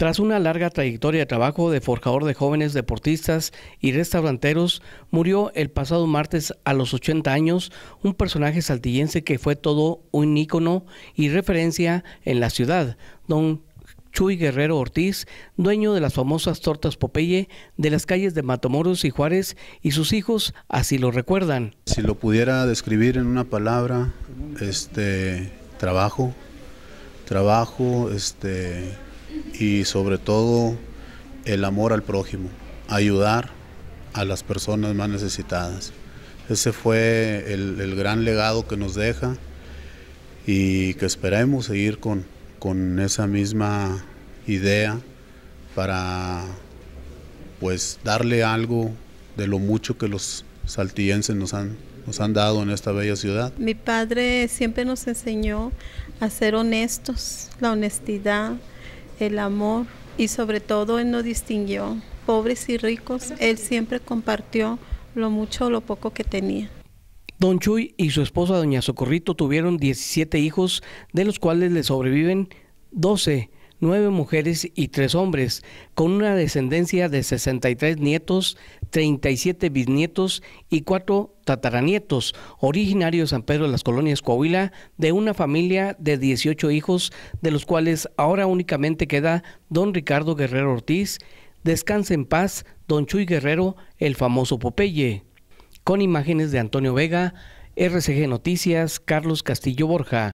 Tras una larga trayectoria de trabajo de forjador de jóvenes deportistas y restauranteros, murió el pasado martes a los 80 años un personaje saltillense que fue todo un ícono y referencia en la ciudad, don Chuy Guerrero Ortiz, dueño de las famosas tortas Popeye de las calles de Matamoros y Juárez, y sus hijos así lo recuerdan. Si lo pudiera describir en una palabra, este trabajo, trabajo, este y sobre todo el amor al prójimo, ayudar a las personas más necesitadas. Ese fue el, gran legado que nos deja y que esperemos seguir con, esa misma idea para pues darle algo de lo mucho que los saltillenses nos nos han dado en esta bella ciudad. Mi padre siempre nos enseñó a ser honestos, la honestidad, el amor y sobre todo Él no distinguió. Pobres y ricos, Él siempre compartió lo mucho o lo poco que tenía. Don Chuy y su esposa Doña Socorrito tuvieron 17 hijos, de los cuales le sobreviven 12 nueve mujeres y tres hombres, con una descendencia de 63 nietos, 37 bisnietos y cuatro tataranietos, originarios de San Pedro de las Colonias Coahuila, de una familia de 18 hijos, de los cuales ahora únicamente queda don Ricardo Guerrero Ortiz, descanse en paz don Chuy Guerrero, el famoso Popeye. Con imágenes de Antonio Vega, RCG Noticias, Carlos Castillo Borja.